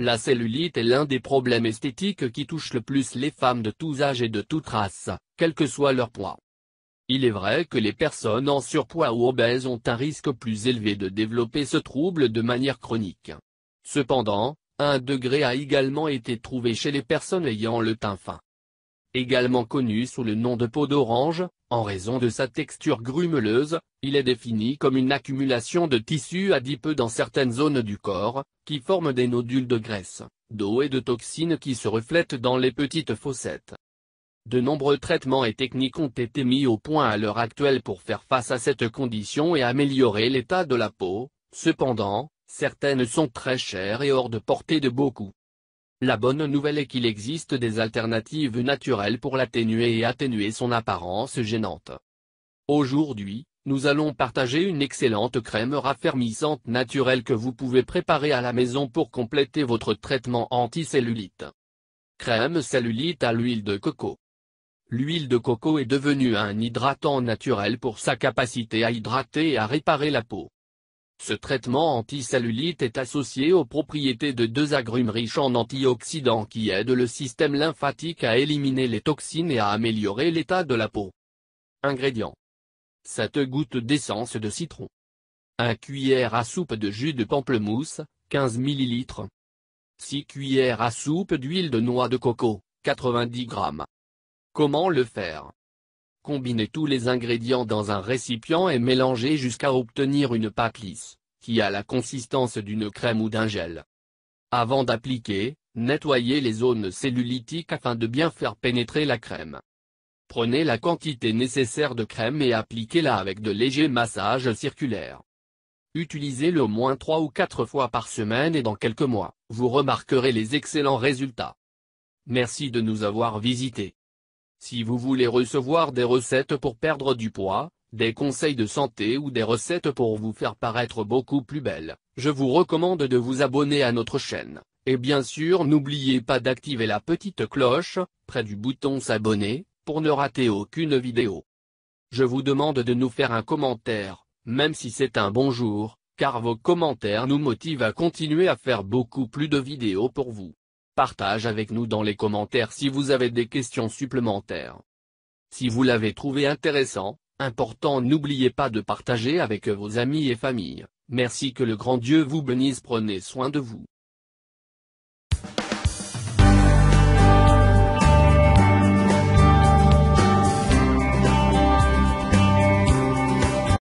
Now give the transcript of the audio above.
La cellulite est l'un des problèmes esthétiques qui touche le plus les femmes de tous âges et de toutes races, quel que soit leur poids. Il est vrai que les personnes en surpoids ou obèses ont un risque plus élevé de développer ce trouble de manière chronique. Cependant, un degré a également été trouvé chez les personnes ayant le teint fin. Également connu sous le nom de peau d'orange, en raison de sa texture grumeleuse, il est défini comme une accumulation de tissus adipeux dans certaines zones du corps, qui forment des nodules de graisse, d'eau et de toxines qui se reflètent dans les petites fossettes. De nombreux traitements et techniques ont été mis au point à l'heure actuelle pour faire face à cette condition et améliorer l'état de la peau, cependant, certaines sont très chères et hors de portée de beaucoup. La bonne nouvelle est qu'il existe des alternatives naturelles pour l'atténuer et atténuer son apparence gênante. Aujourd'hui, nous allons partager une excellente crème raffermissante naturelle que vous pouvez préparer à la maison pour compléter votre traitement anticellulite. Crème cellulite à l'huile de coco. L'huile de coco est devenue un hydratant naturel pour sa capacité à hydrater et à réparer la peau. Ce traitement anti-cellulite est associé aux propriétés de deux agrumes riches en antioxydants qui aident le système lymphatique à éliminer les toxines et à améliorer l'état de la peau. Ingrédients 7 gouttes d'essence de citron 1 cuillère à soupe de jus de pamplemousse, 15 ml 6 cuillères à soupe d'huile de noix de coco, 90 g. Comment le faire Combinez tous les ingrédients dans un récipient et mélangez jusqu'à obtenir une pâte lisse, qui a la consistance d'une crème ou d'un gel. Avant d'appliquer, nettoyez les zones cellulitiques afin de bien faire pénétrer la crème. Prenez la quantité nécessaire de crème et appliquez-la avec de légers massages circulaires. Utilisez-le au moins 3 ou 4 fois par semaine et dans quelques mois, vous remarquerez les excellents résultats. Merci de nous avoir visités. Si vous voulez recevoir des recettes pour perdre du poids, des conseils de santé ou des recettes pour vous faire paraître beaucoup plus belle, je vous recommande de vous abonner à notre chaîne. Et bien sûr n'oubliez pas d'activer la petite cloche, près du bouton s'abonner, pour ne rater aucune vidéo. Je vous demande de nous faire un commentaire, même si c'est un bonjour, car vos commentaires nous motivent à continuer à faire beaucoup plus de vidéos pour vous. Partage avec nous dans les commentaires si vous avez des questions supplémentaires. Si vous l'avez trouvé intéressant, important n'oubliez pas de partager avec vos amis et familles. Merci que le grand Dieu vous bénisse prenez soin de vous.